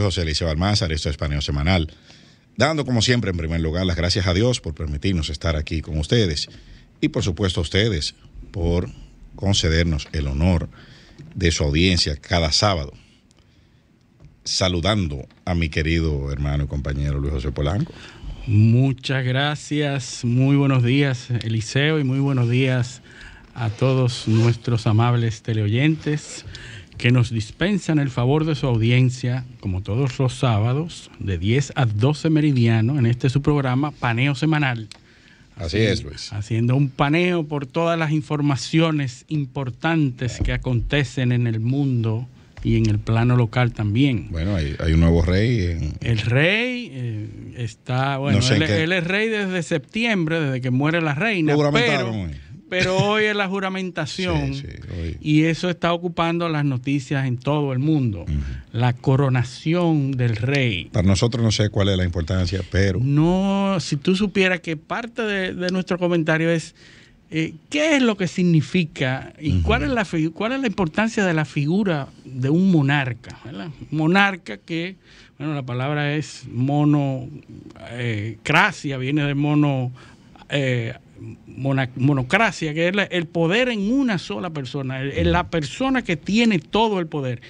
José Eliseo Almazar, esto es Paneo Semanal. Dando, como siempre, en primer lugar, las gracias a Dios por permitirnos estar aquí con ustedes y, por supuesto, a ustedes por concedernos el honor de su audiencia cada sábado. Saludando a mi querido hermano y compañero Luis José Polanco. Muchas gracias, muy buenos días Eliseo y muy buenos días a todos nuestros amables teleoyentes que nos dispensan el favor de su audiencia, como todos los sábados, de 10 a 12 meridiano, en este su programa Paneo Semanal. Así es, Luis. Haciendo un paneo por todas las informaciones importantes que acontecen en el mundo y en el plano local también. Bueno, hay, un nuevo rey. El rey eh, está, bueno, él, es rey desde septiembre, desde que muere la reina. Pero hoy es la juramentación y eso está ocupando las noticias en todo el mundo. La coronación del rey. Para nosotros no sé cuál es la importancia, pero... No, si tú supieras que parte de, nuestro comentario es eh, qué es lo que significa y cuál, es la, cuál es la importancia de la figura de un monarca. ¿verdad? Monarca que, bueno, la palabra es mono eh, viene de mono... Eh, monocracia, que es el poder en una sola persona, en la persona que tiene todo el poder,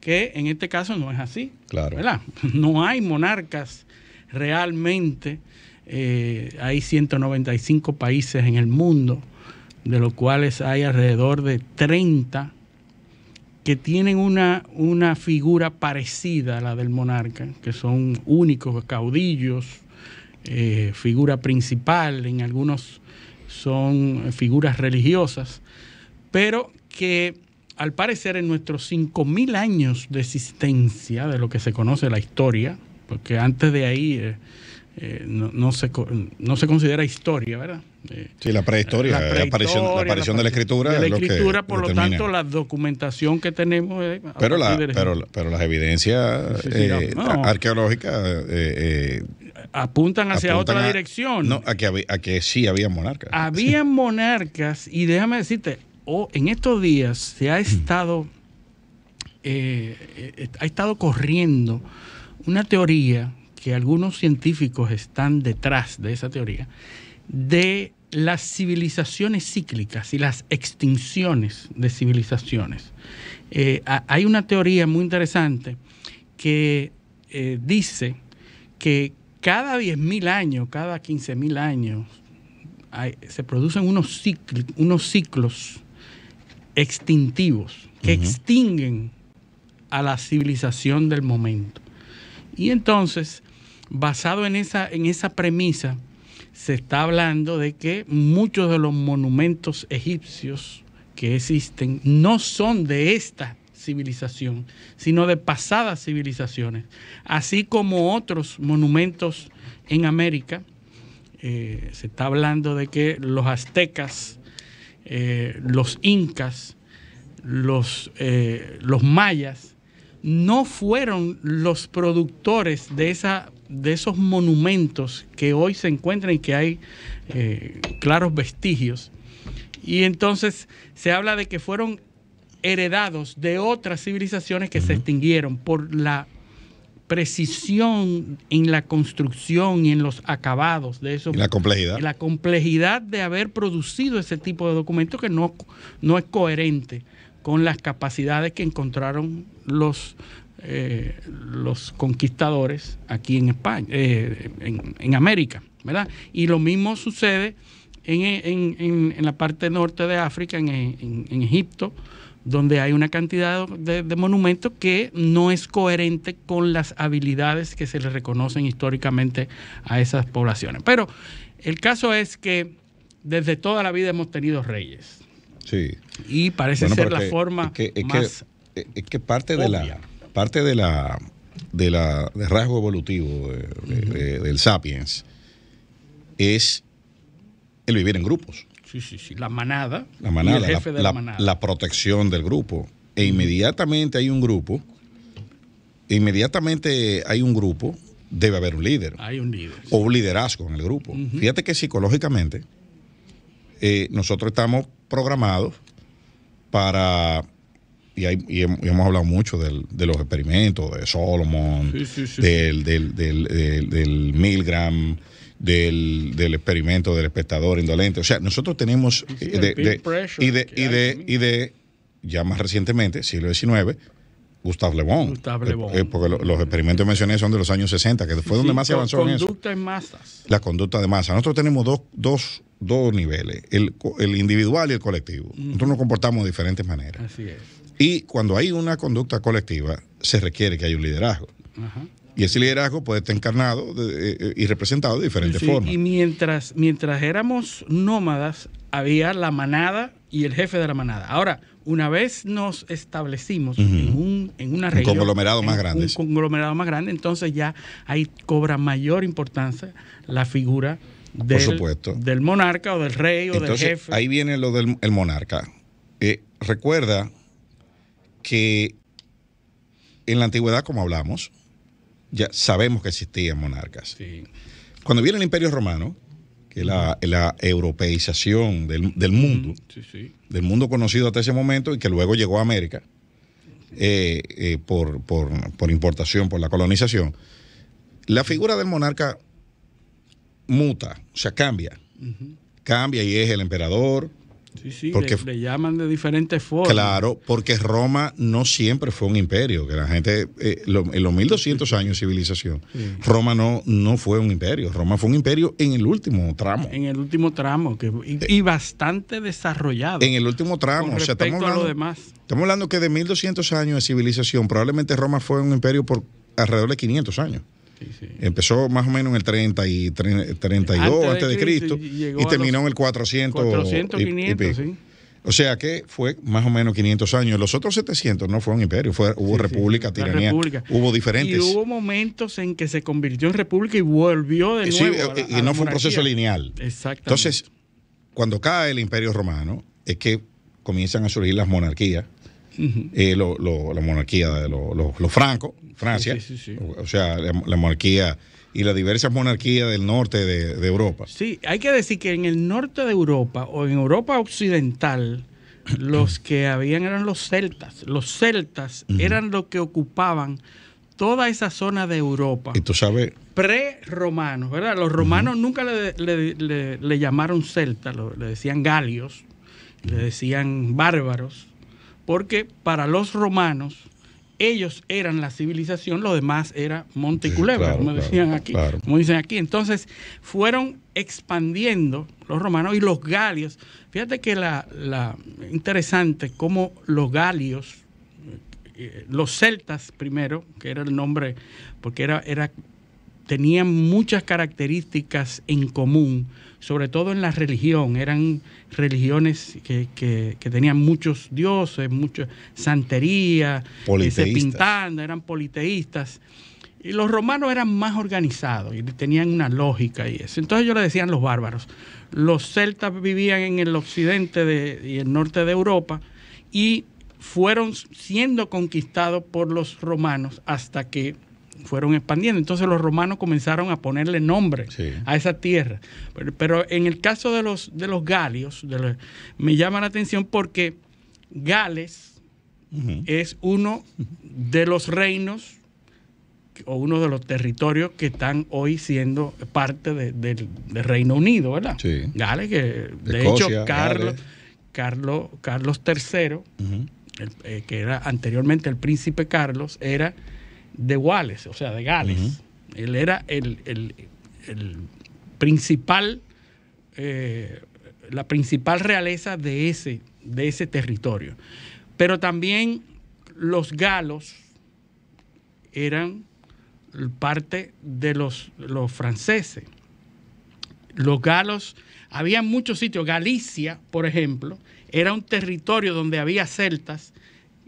que en este caso no es así. No hay monarcas realmente. Eh, hay 195 países en el mundo, de los cuales hay alrededor de 30 que tienen una, una figura parecida a la del monarca, que son únicos caudillos, eh, figura principal en algunos son figuras religiosas, pero que al parecer en nuestros 5.000 años de existencia de lo que se conoce la historia, porque antes de ahí eh, eh, no, se, no se considera historia, ¿verdad? Eh, sí, la prehistoria, la, aparición, de la escritura. la escritura, por lo, tanto, la documentación que tenemos. pero, la, pero, pero, las evidencias arqueológicas apuntan hacia otra dirección. No, a que, que sí había monarcas. Habían monarcas, y déjame decirte, en estos días se ha hmm. estado, eh, eh, ha estado corriendo una teoría que algunos científicos están detrás de esa teoría, de las civilizaciones cíclicas y las extinciones de civilizaciones. Eh, hay una teoría muy interesante que dice que cada 10.000 años, cada 15.000 años, se producen unos, ciclos, unos ciclos extintivos que extinguen a la civilización del momento. Y entonces, basado en esa, en esa premisa, se está hablando de que muchos de los monumentos egipcios que existen no son de esta civilización, sino de pasadas civilizaciones, así como otros monumentos en América. Eh, se está hablando de que los aztecas, eh, los incas, los, eh, los mayas, no fueron los productores de, esa, de esos monumentos que hoy se encuentran y que hay claros vestigios. Y entonces se habla de que fueron heredados de otras civilizaciones que se extinguieron por la precisión en la construcción y en los acabados de eso. Y la complejidad. la complejidad de haber producido ese tipo de documentos que no, no es coherente con las capacidades que encontraron los, eh, los conquistadores aquí en España, eh, en, América, ¿verdad? Y lo mismo sucede en, en, en, la parte norte de África, en, Egipto, donde hay una cantidad de, monumentos que no es coherente con las habilidades que se le reconocen históricamente a esas poblaciones. Pero el caso es que desde toda la vida hemos tenido reyes. Sí. Y parece ser la forma que, más que, es que parte de la parte de la de la rasgo evolutivo del sapiens es el vivir en grupos. Sí, sí, sí. La manada. La el jefe la, de la, manada. La protección del grupo. E inmediatamente hay un grupo. Inmediatamente hay un grupo. Debe haber un líder. Hay un líder. O liderazgo en el grupo. Fíjate que psicológicamente eh, nosotros estamos programados para y, hemos hablado mucho del, de los experimentos de Solomon, del, del, del, del, Milgram, del, experimento del espectador indolente. O sea, nosotros tenemos eh, de, y, de, y, de, y de ya más recientemente, siglo XIX, Gustave Le Bon. Gustave eh, eh, porque los experimentos que mencioné son de los años 60, que fue donde más se avanzó en eso. La conducta en masas. La conducta de masa. Nosotros tenemos dos, dos, dos niveles, el, el, individual y el colectivo. Nosotros nos comportamos de diferentes maneras. Así es. Y cuando hay una conducta colectiva, se requiere que haya un liderazgo. Ajá. Y ese liderazgo puede estar encarnado eh, eh, y representado de diferentes formas. Y mientras, mientras éramos nómadas, había la manada y el jefe de la manada. Ahora, una vez nos establecimos en, un, una región. Un conglomerado más grande. Un conglomerado más grande, entonces ya ahí cobra mayor importancia la figura del, monarca o del rey o del jefe. Ahí viene lo del monarca. Eh, recuerda que en la antigüedad, como hablamos, ya sabemos que existían monarcas. Cuando viene el Imperio Romano, que la, la europeización del, mundo, del mundo conocido hasta ese momento y que luego llegó a América eh, eh, por, importación, por la colonización, la figura del monarca muta, o sea, cambia. Cambia y es el emperador, porque, le, llaman de diferentes formas. Claro, porque Roma no siempre fue un imperio, que la gente, eh, en los 1200 años de civilización, Roma no, no fue un imperio, Roma fue un imperio en el último tramo. En el último tramo, que, y, eh. bastante desarrollado. En el último tramo, o estamos hablando, a lo estamos hablando que de 1200 años de civilización, probablemente Roma fue un imperio por alrededor de 500 años. Empezó más o menos en el 30 32 antes de, Cristo, y, terminó en el 400. 500, O sea que fue más o menos 500 años. Los otros 700 no fueron imperio, fue, hubo república, tiranía, hubo diferentes. Y hubo momentos en que se convirtió en república y volvió de nuevo. Eh, y no fue un proceso lineal. Exacto. Entonces, cuando cae el imperio romano, es que comienzan a surgir las monarquías, eh, la monarquía de los francos, Francia, o sea, la, monarquía y las diversas monarquías del norte de, Europa. Sí, hay que decir que en el norte de Europa o en Europa occidental, los que habían eran los celtas. Los celtas eran los que ocupaban toda esa zona de Europa. Y tú sabes. Pre-romanos, ¿verdad? Los romanos nunca le, le, llamaron celtas, le decían galios, le decían bárbaros, porque para los romanos ellos eran la civilización, lo demás era monte como decían aquí, dicen aquí. Entonces, fueron expandiendo los romanos y los galios. Fíjate que la, interesante cómo los galios, eh, los celtas primero, que era el nombre, porque era, era, tenían muchas características en común sobre todo en la religión, eran religiones que, tenían muchos dioses, mucha santería, eh, se eran politeístas. Y los romanos eran más organizados y tenían una lógica y eso. Entonces yo le decían los bárbaros. Los celtas vivían en el occidente de, y el norte de Europa y fueron siendo conquistados por los romanos hasta que fueron expandiendo. Entonces los romanos comenzaron a ponerle nombre a esa tierra. Pero, en el caso de los, de los galios, me llama la atención porque Gales es uno de los reinos o uno de los territorios que están hoy siendo parte del Reino Unido, ¿verdad? Gales, que de, hecho Carlos, Carlos, Carlos III, que era anteriormente el príncipe Carlos, era de Wales, o sea, de Gales. Él era el, principal, eh, la principal realeza de ese, de ese territorio. Pero también los galos eran parte de los, los franceses. Los galos, había muchos sitios. Galicia, por ejemplo, era un territorio donde había celtas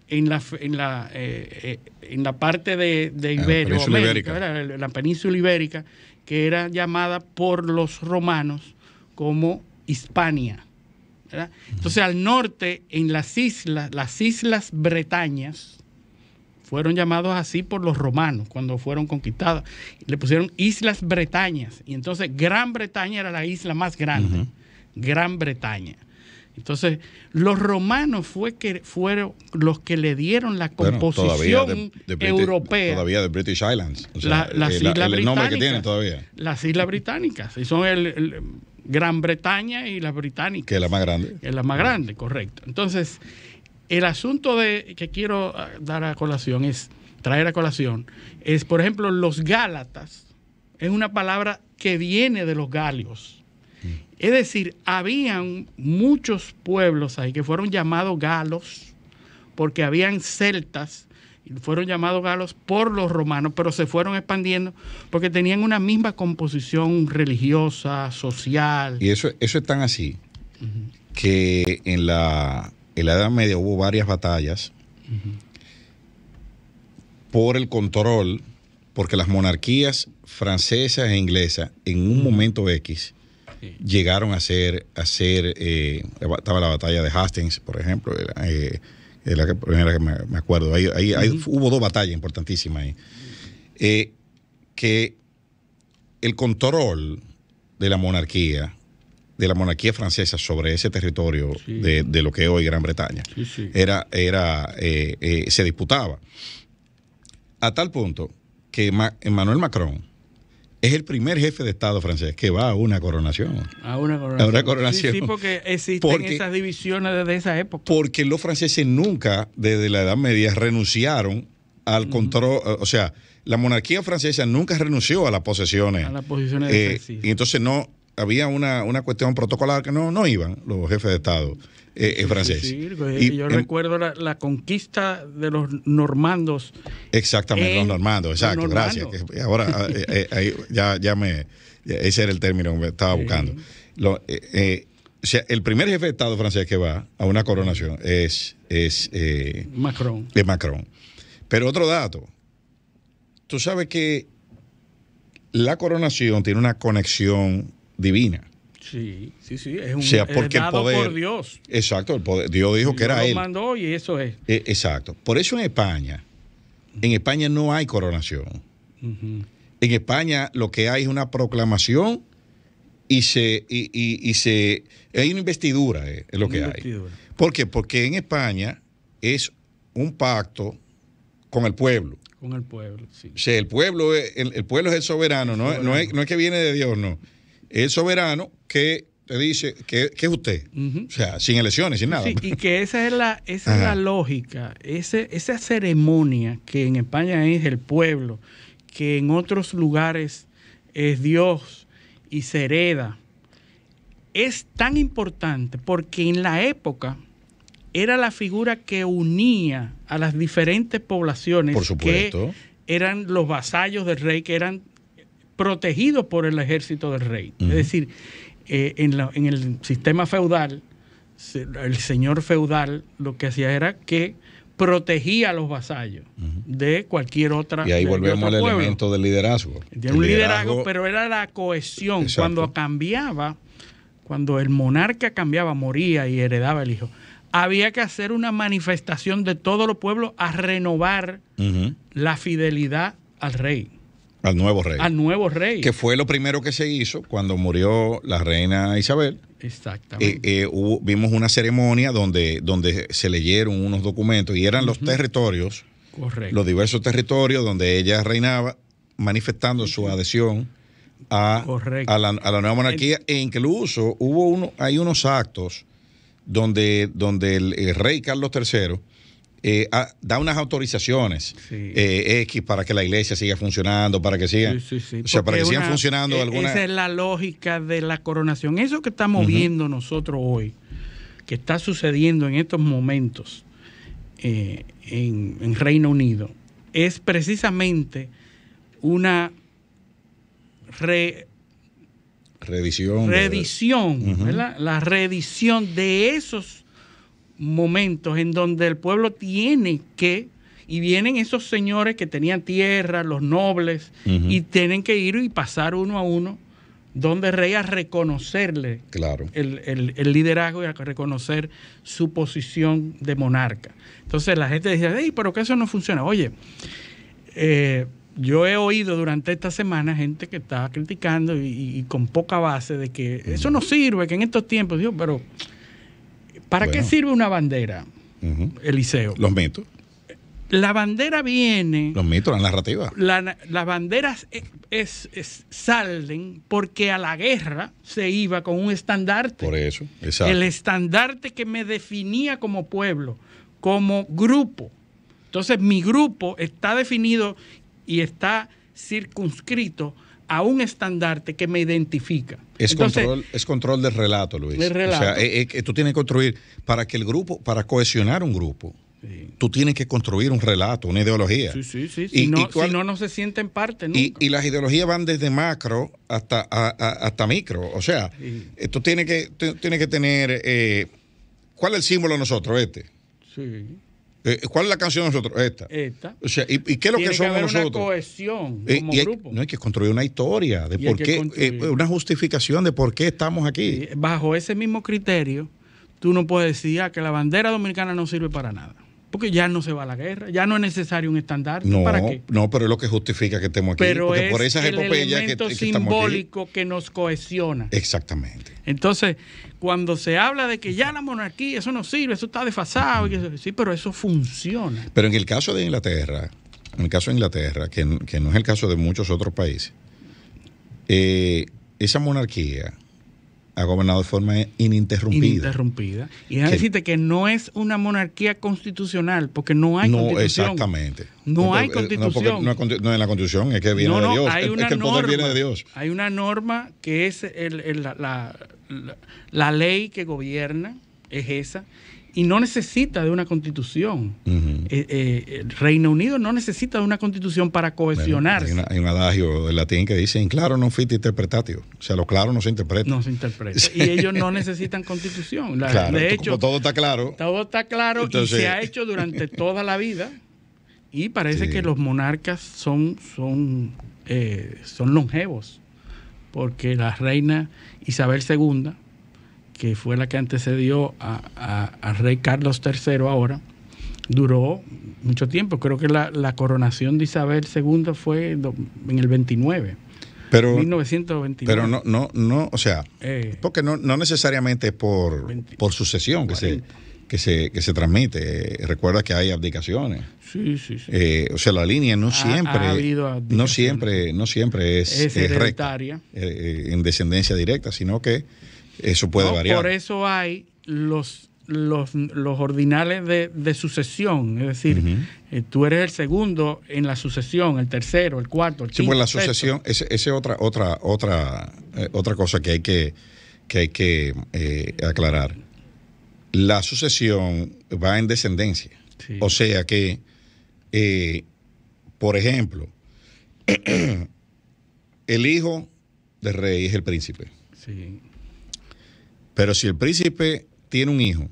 en la, en la, eh, eh, en la parte de, de la península ibérica, que era llamada por los romanos como Hispania. Entonces al norte, en las islas, las islas bretañas, fueron llamados así por los romanos cuando fueron conquistadas. Le pusieron islas bretañas y entonces Gran Bretaña era la isla más grande, Gran Bretaña. Entonces, los romanos fue que fueron los que le dieron la composición europea. todavía de British Islands. las islas el nombre que tienen todavía. Las islas británicas. Y son el, Gran Bretaña y las británicas. Que es la más grande. es la más grande, correcto. Entonces, el asunto de, que quiero ah, dar a colación es, traer a colación, es, por ejemplo, los Gálatas. Es una palabra que viene de los galios es decir, habían muchos pueblos ahí que fueron llamados galos, porque habían celtas, y fueron llamados galos por los romanos, pero se fueron expandiendo porque tenían una misma composición religiosa, social. Y eso, eso es tan así que en la, Edad Media hubo varias batallas por el control, porque las monarquías francesas e inglesas en un momento X llegaron a ser, eh, estaba la batalla de Hastings, por ejemplo, la eh, primera que me, acuerdo. Ahí, hubo dos batallas importantísimas ahí. Eh, que el control de la monarquía, de la monarquía francesa sobre ese territorio de, lo que es hoy Gran Bretaña, era, era se disputaba. A tal punto que Emmanuel Macron es el primer jefe de Estado francés que va a una coronación. A una coronación. A una coronación. Sí, porque existen esas divisiones desde esa época. Porque los franceses nunca, desde la Edad Media, renunciaron al control, o sea, la monarquía francesa nunca renunció a las posesiones. A las posesiones eh, Y entonces no, había una, una, cuestión protocolar que no, no iban los jefes de Estado. Eh, francés. Pues, y, yo recuerdo la, conquista de los normandos. Exactamente, los normandos, exacto, gracias. Ahora eh, eh, ya, me, ese era el término que me estaba buscando. el primer jefe de Estado francés que va a una coronación es, es Macron. Es Macron. Pero otro dato, tú sabes que la coronación tiene una conexión divina. Sí, sí, sí. Es un, sea, dado poder, por Dios. Exacto, Dios dijo que era lo mandó y eso es. E, exacto. Por eso en España, en España no hay coronación. En España lo que hay es una proclamación y se y, se hay una investidura eh, es lo que hay. ¿Por qué? Porque en España es un pacto con el pueblo. Con el pueblo, sí. el pueblo, el, pueblo es el soberano, No, es, que viene de Dios, no. Es soberano que te dice que, es usted. O sea, sin elecciones, sin nada. y que esa es la, es la lógica, esa ceremonia que en España es el pueblo, que en otros lugares es Dios y se hereda, es tan importante porque en la época era la figura que unía a las diferentes poblaciones por que eran los vasallos del rey, que eran protegidos por el ejército del rey. Es decir, eh, en, el sistema feudal, el señor feudal lo que hacía era que protegía a los vasallos de cualquier otra. Y ahí volvemos al elemento del liderazgo. De un liderazgo, pero era la cohesión. Cuando cambiaba, cuando el monarca cambiaba, moría y heredaba el hijo, había que hacer una manifestación de todos los pueblos a renovar la fidelidad al rey. Al nuevo rey. Al nuevo rey. Que fue lo primero que se hizo cuando murió la reina Isabel. Exactamente. Eh, eh, vimos una ceremonia donde, donde se leyeron unos documentos y eran los territorios, los diversos territorios donde ella reinaba, manifestando su adhesión a, la, nueva monarquía. e incluso hubo uno, hay unos actos donde, donde el rey Carlos III eh, da unas autorizaciones eh, X para que la iglesia siga funcionando, para que siga, sigan funcionando e, Esa es la lógica de la coronación. Eso que estamos viendo nosotros hoy, que está sucediendo en estos momentos eh, en, Reino Unido, es precisamente una re, La reedición de esos momentos en donde el pueblo tiene que, y vienen esos señores que tenían tierra, los nobles, y tienen que ir y pasar uno a uno donde rey a reconocerle claro. el, liderazgo y a reconocer su posición de monarca. Entonces la gente decía Ey, pero que eso no funciona. Oye, eh, yo he oído durante esta semana gente que estaba criticando y, con poca base de que eso no sirve, que en estos tiempos, Dios, pero ¿Para qué sirve una bandera, Eliseo? Los mitos. La bandera viene. Los mitos, la narrativa. las banderas e, es, salen porque a la guerra se iba con un estandarte. Por eso, exacto. El estandarte que me definía como pueblo, como grupo. Entonces, mi grupo está definido y está circunscrito a un estandarte que me identifica. Es, control, es control del relato, Luis. O sea, eh, eh, tú tienes que construir, para que el grupo, para cohesionar un grupo, Tú tienes que construir un relato, una ideología. Sí, sí, sí. Y, si, no, no, se sienten parte. Nunca. Y, las ideologías van desde macro hasta, hasta micro. O sea, eh, tú tienes que, que tener. ¿Cuál es el símbolo de nosotros, este? Sí. Eh, eh, ¿Cuál es la canción de nosotros? Esta. Esta. O sea, ¿y, qué es lo que somos Una cohesión eh, como No hay que construir una historia de por una justificación de por qué estamos aquí. Bajo ese mismo criterio, tú no puedes decir ah, que la bandera dominicana no sirve para nada. Porque ya no se va a la guerra, ya no es necesario un estándar. No, ¿Para qué? no pero es lo que justifica que estemos aquí. Pero es por el elemento simbólico que, nos cohesiona. Exactamente. Entonces, cuando se habla de que ya la monarquía, eso no sirve, eso está desfasado, y sí, pero eso funciona. Pero en el caso de Inglaterra, en el caso de Inglaterra, que, no es el caso de muchos otros países, eh, esa monarquía ha gobernado de forma ininterrumpida. Ininterrumpida. Y déjame decirte que no es una monarquía constitucional, porque no hay no, constitución. Exactamente. No, hay eh, constitución. No, porque no, es la constitución, es que viene de Dios. Hay una norma, viene de Dios. Hay una norma que es la, la ley que gobierna, es esa y no necesita de una constitución. El eh, eh, Reino Unido no necesita de una constitución para cohesionarse. hay, un adagio en latín que dice, en claro no fit interpretatio. O sea, lo claro no se interpreta. No se interpreta. Y ellos no necesitan constitución. claro, de hecho, todo está claro. Todo está claro y se ha hecho durante toda la vida. Y parece que los monarcas son, son, eh, son longevos, porque la reina Isabel II que fue la que antecedió a, rey Carlos III ahora, duró mucho tiempo. Creo que la, coronación de Isabel II fue en el 29. Pero, 1929. pero no, no, no, o sea, eh. porque no, necesariamente por, por sucesión que se, que se, se transmite. Recuerda que hay abdicaciones. Sí, sí, sí. Eh, o sea, la línea no siempre, no siempre, no siempre es, hereditaria, eh, en descendencia directa, sino que eso puede variar. Por eso hay los, los, los ordinales de, de, sucesión, es decir, eh, tú eres el segundo en la sucesión, el tercero, el cuarto, el quinto. Sí, pues la sucesión, esa es otra, otra, otra, eh, otra cosa que hay que, que, hay que eh, aclarar. La sucesión va en descendencia. O sea que, por ejemplo, el hijo del rey es el príncipe. Sí. Pero si el príncipe tiene un hijo,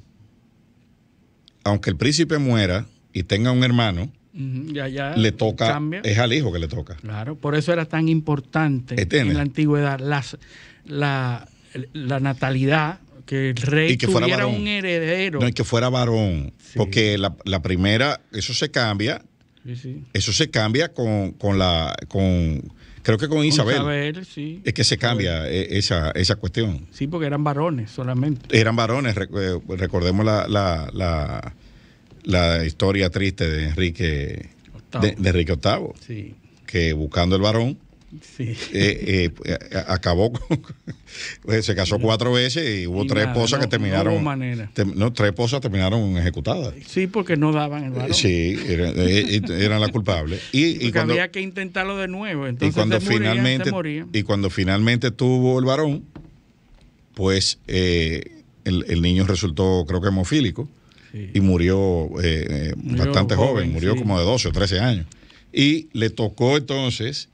aunque el príncipe muera y tenga un hermano, le toca, es al hijo que le toca. Claro, por eso era tan importante en la antigüedad la, natalidad, que el rey tuviera fuera un heredero. No, y que fuera varón, porque la, primera, eso se cambia, eso se cambia con, con la... Con, Creo que con Isabel, es que se cambia eh, esa, esa cuestión. Sí, porque eran varones solamente. Eran varones, eh, recordemos la, la, la, historia triste de Enrique, de, Enrique VIII, sí. que buscando el varón, Sí. Eh, eh, acabó eh, se casó cuatro veces y hubo tres esposas que terminaron no, tres esposas terminaron ejecutadas sí porque no daban el varón sí eran, las culpables y, había que intentarlo de nuevo entonces y cuando finalmente y cuando finalmente tuvo el varón pues el, niño resultó creo que hemofílico y murió, bastante joven, murió como de 12 o 13 años y le tocó entonces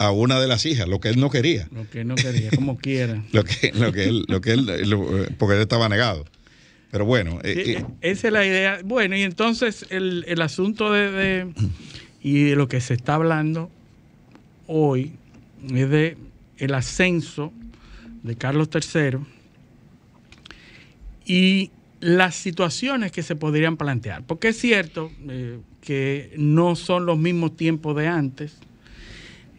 a una de las hijas, lo que él no quería. Lo que él no quería, como quiera. lo, que, él, porque él estaba negado. Pero bueno. Eh, eh, esa es la idea. Bueno, y entonces el, el asunto de, y de lo que se está hablando hoy es de el ascenso de Carlos III y las situaciones que se podrían plantear. Porque es cierto eh, que no son los mismos tiempos de antes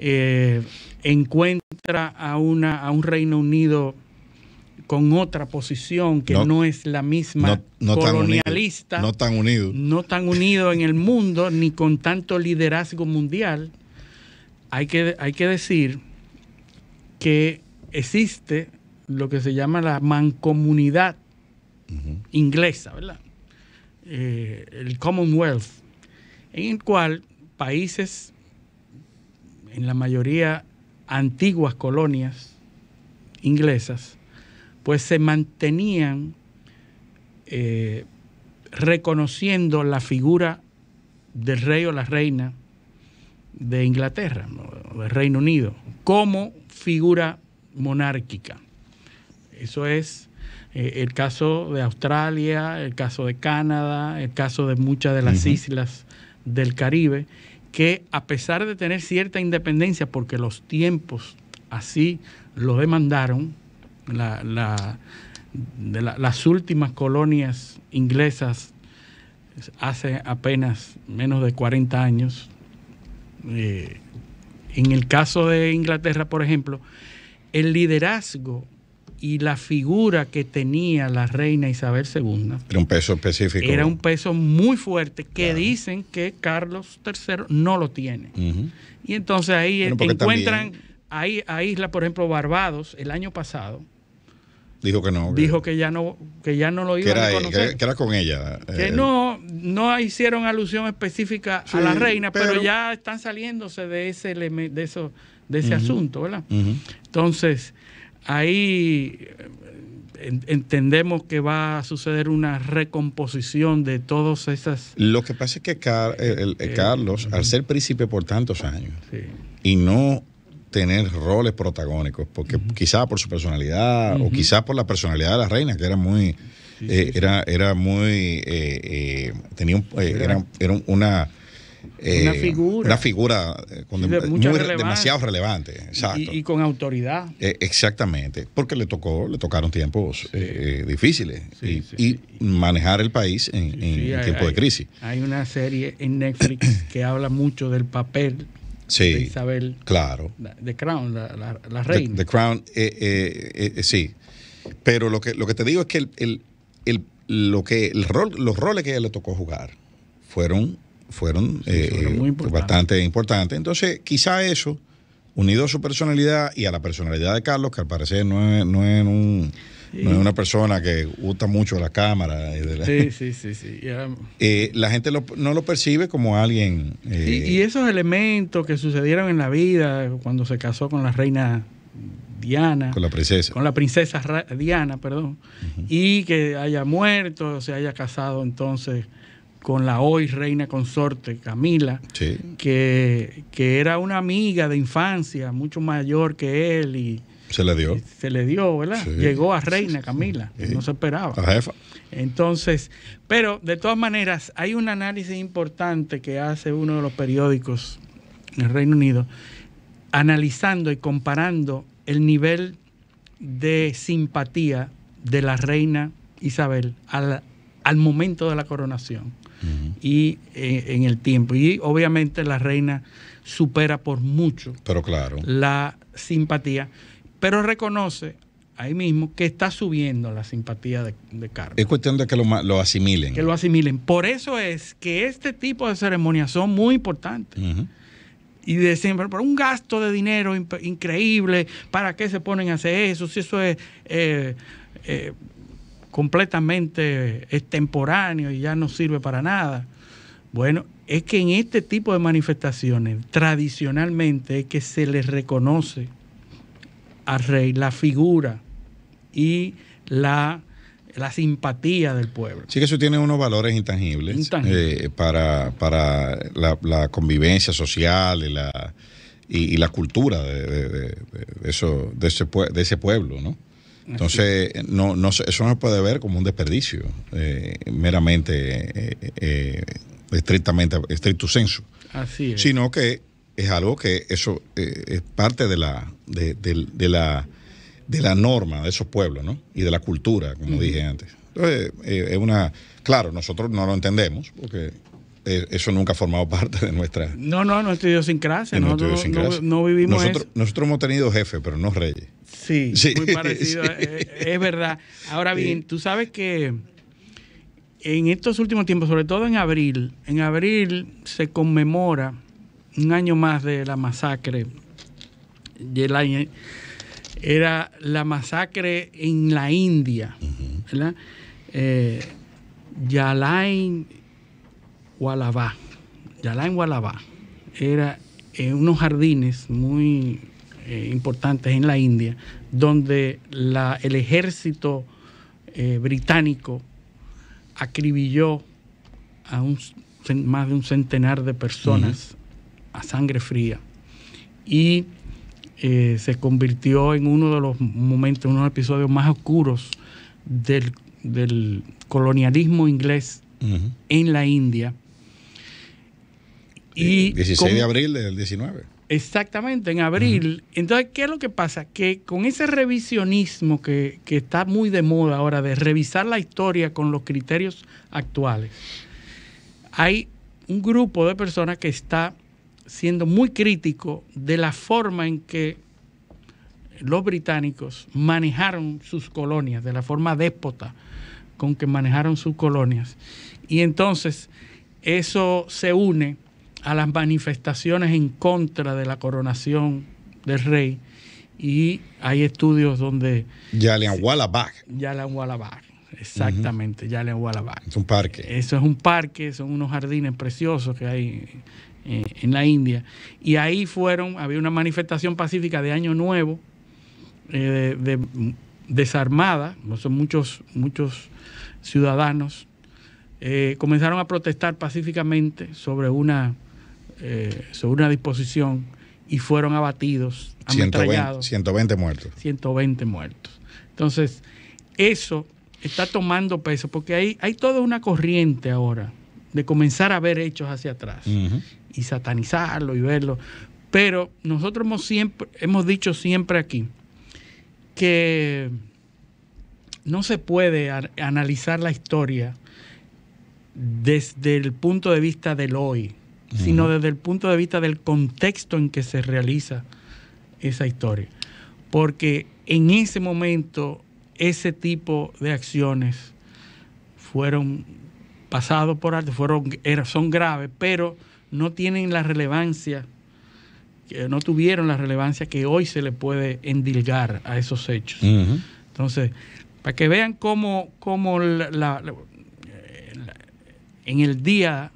eh, encuentra a, una, a un Reino Unido con otra posición que no, es la misma colonialista, tan unido, no tan unido, en el mundo, ni con tanto liderazgo mundial, hay que, hay que decir que existe lo que se llama la mancomunidad inglesa, ¿verdad? Eh, el Commonwealth, en el cual países en la mayoría antiguas colonias inglesas, pues se mantenían eh, reconociendo la figura del rey o la reina de Inglaterra, del Reino Unido, como figura monárquica. Eso es eh, el caso de Australia, el caso de Canadá, el caso de muchas de las islas del Caribe, que a pesar de tener cierta independencia, porque los tiempos así lo demandaron, la, las últimas colonias inglesas hace apenas menos de 40 años, eh, en el caso de Inglaterra, por ejemplo, el liderazgo y la figura que tenía la reina Isabel II. Era un peso específico. Era un peso muy fuerte que dicen que Carlos III no lo tiene. Y entonces ahí encuentran, ahí, a isla, por ejemplo, Barbados, el año pasado. Dijo que no. dijo que ya no, que ya no lo iba que era, a reconocer. Que, era con ella. Que eh, no, no hicieron alusión específica a la reina, pero... ya están saliéndose de ese, de eso, de ese asunto, ¿verdad? Entonces, Ahí eh, entendemos que va a suceder una recomposición de todas esas... Lo que pasa es que eh, eh, Carlos, al ser príncipe por tantos años y no tener roles protagónicos, porque quizás por su personalidad o quizás por la personalidad de la reina, que era muy... era, era muy... tenía era una eh, una figura. Una figura eh, demasiado relevante. Y, con autoridad. Eh, exactamente, porque le tocó, le tocaron tiempos difíciles y, manejar el país en, tiempos de crisis. Hay una serie en Netflix que habla mucho del papel de Isabel. Claro. The Crown, la, reina. The, Crown, sí. Pero lo que, lo que te digo es que lo que, el rol, los roles que ella le tocó jugar fueron fueron, eh, importante. bastante importantes. Entonces, quizá eso, unido a su personalidad y a la personalidad de Carlos, que al parecer no es, no es una persona que gusta mucho la cámara. Y de la... Sí, sí, sí. sí. Eh, la gente no lo percibe como alguien. Eh, y, esos elementos que sucedieron en la vida cuando se casó con la reina Diana. Con la princesa. Con la princesa Diana, perdón. Y que haya muerto, se haya casado entonces con la hoy reina consorte Camila, que, era una amiga de infancia, mucho mayor que él y se le dio. Se le dio, ¿verdad? Llegó a reina Camila, no se esperaba. jefa. Entonces, pero de todas maneras hay un análisis importante que hace uno de los periódicos en el Reino Unido analizando y comparando el nivel de simpatía de la reina Isabel al, al momento de la coronación y eh, en el tiempo. Y obviamente la reina supera por mucho pero claro. la simpatía, pero reconoce ahí mismo que está subiendo la simpatía de, Carlos Es cuestión de que lo, asimilen. Que lo asimilen. Por eso es que este tipo de ceremonias son muy importantes. y de Y por pero un gasto de dinero increíble, ¿para qué se ponen a hacer eso? Si eso es... Eh, eh, completamente extemporáneo y ya no sirve para nada. Bueno, es que en este tipo de manifestaciones tradicionalmente es que se les reconoce al rey la figura y la, simpatía del pueblo. Sí que eso tiene unos valores intangibles, eh, para, la, convivencia social y la, y, la cultura de, eso, de ese pueblo, ¿no? Entonces, no, no, eso no se puede ver como un desperdicio, eh, meramente, eh, eh, estrictamente, estricto censo. Así Sino que es algo que eso es parte de la, de, de, la, de la norma de esos pueblos, ¿no? Y de la cultura, como dije antes. Entonces, es una. Claro, nosotros no lo entendemos, porque eh, eso nunca ha formado parte de nuestra. No, no, nuestra idiosincrasia. clase. no, no, no, vivimos nosotros, Nosotros hemos tenido jefes, pero no reyes. Sí, muy parecido. Eh, eh, es, verdad. Ahora bien, tú sabes que en estos últimos tiempos, sobre todo en abril, en abril se conmemora un año más de la masacre. el año, era la masacre en la India, Yalain Yalá en Gualabá, era en eh, unos jardines muy eh, importantes en la India, donde el ejército eh, británico acribilló a más de un centenar de personas a sangre fría y se convirtió en uno de los momentos, uno de los episodios más oscuros del, colonialismo inglés en la India 16 eh, de abril del 19. Exactamente, en abril. Entonces, ¿qué es lo que pasa? Que con ese revisionismo que, que, está muy de moda ahora, de revisar la historia con los criterios actuales, hay un grupo de personas que está siendo muy crítico de la forma en que los británicos manejaron sus colonias, de la forma déspota con que manejaron sus colonias. Y entonces eso se une a las manifestaciones en contra de la coronación del rey y hay estudios donde... Yalian Wallabach. Yalian exactamente, uh -huh. Es un parque. Eso es un parque, son unos jardines preciosos que hay eh, en la India. Y ahí fueron, había una manifestación pacífica de Año Nuevo, eh, desarmada, son muchos, muchos ciudadanos, eh, comenzaron a protestar pacíficamente sobre una eh, sobre una disposición y fueron abatidos, 120, muertos. 120 muertos. Entonces, eso está tomando peso porque hay, hay toda una corriente ahora de comenzar a ver hechos hacia atrás y satanizarlo y verlo. Pero nosotros hemos, siempre, hemos dicho siempre aquí que no se puede analizar la historia desde el punto de vista del hoy, sino desde el punto de vista del contexto en que se realiza esa historia. Porque en ese momento ese tipo de acciones fueron pasados por alto, fueron, son graves, pero no tienen la relevancia, no tuvieron la relevancia que hoy se le puede endilgar a esos hechos. Entonces, para que vean cómo, cómo en el día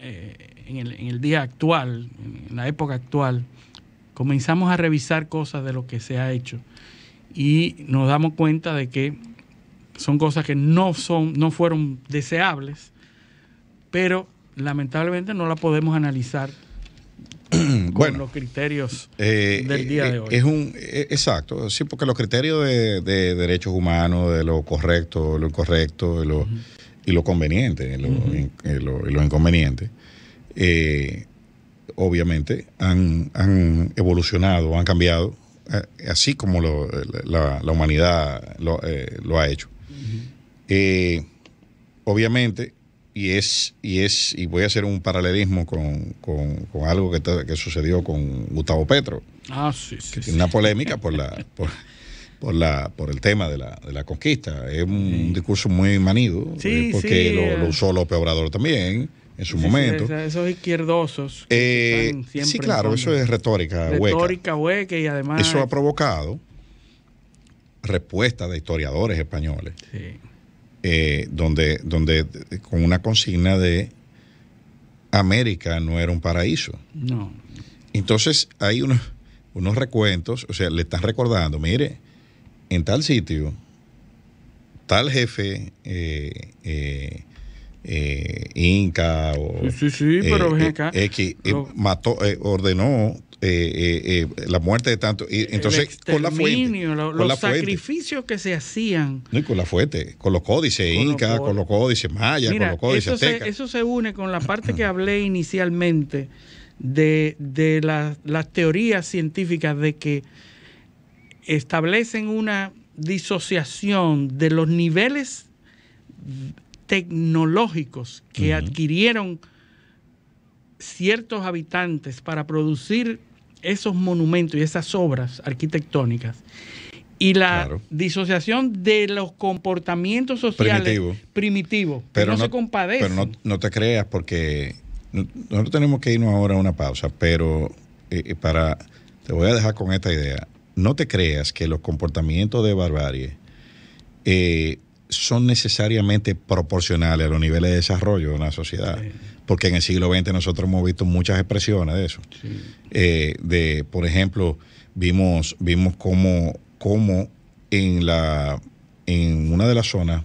eh, en el, día actual, en la época actual, comenzamos a revisar cosas de lo que se ha hecho y nos damos cuenta de que son cosas que no son, no fueron deseables, pero lamentablemente no la podemos analizar con los criterios eh, del día eh, de hoy. Es un eh, exacto, sí, porque los criterios de, derechos humanos, de lo correcto, lo incorrecto, y lo conveniente, lo, y lo inconveniente eh, obviamente, han, evolucionado, han cambiado, eh, así como la, humanidad lo, eh, ha hecho. obviamente, y es, y es, y voy a hacer un paralelismo con, con, algo que, sucedió con Gustavo Petro. Ah, una polémica por la, por, la, por el tema de la, de la conquista. Es un, discurso muy manido, porque lo, usó López Obrador también en su momento. esos izquierdosos. Eh, sí, claro, eso es retórica, retórica hueca. y además. Eso ha provocado respuestas de historiadores españoles. Sí. Eh, donde, donde con una consigna de América no era un paraíso. No. Entonces hay unos, unos recuentos, o sea, le están recordando, mire, en tal sitio, tal jefe eh, eh, Inca o sí, sí, pero mató, ordenó la muerte de tanto. Y, entonces, con la fuente. los sacrificios que se hacían. No, con la fuente, con los códices Inca, con los códices Maya, con los códices eso Se, eso se une con la parte que hablé inicialmente de, las teorías científicas de que establecen una disociación de los niveles tecnológicos que adquirieron ciertos habitantes para producir esos monumentos y esas obras arquitectónicas y la disociación de los comportamientos sociales primitivos pero no, se compadece. Pero no, te creas porque nosotros tenemos que irnos ahora a una pausa, pero eh, eh, para te voy a dejar con esta idea. No te creas que los comportamientos de barbarie eh, son necesariamente proporcionales a los niveles de desarrollo de una sociedad. Porque en el siglo XX nosotros hemos visto muchas expresiones de eso. Eh, de, por ejemplo, vimos, vimos cómo, cómo en, la, en una de las zonas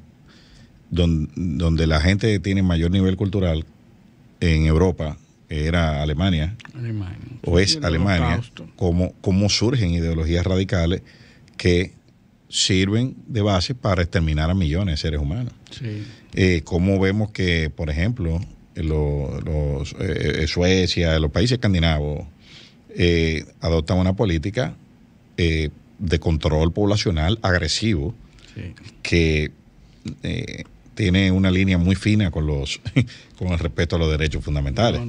donde, donde la gente tiene mayor nivel cultural, en Europa, era Alemania, Alemania. o es Alemania, cómo, cómo surgen ideologías radicales que sirven de base para exterminar a millones de seres humanos. Sí. Eh, como vemos que, por ejemplo, los, los eh, eh, Suecia, los países escandinavos, adoptan una política de control poblacional agresivo que tiene una línea muy fina con los con el respeto a los derechos fundamentales.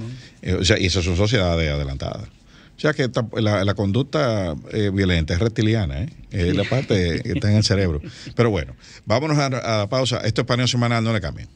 o sea, y esas son sociedades adelantadas. O sea que la, la conducta eh, violenta es reptiliana, ¿eh? es la parte que está en el cerebro. Pero bueno, vámonos a, la pausa. Esto es paneo semanal, no le cambien.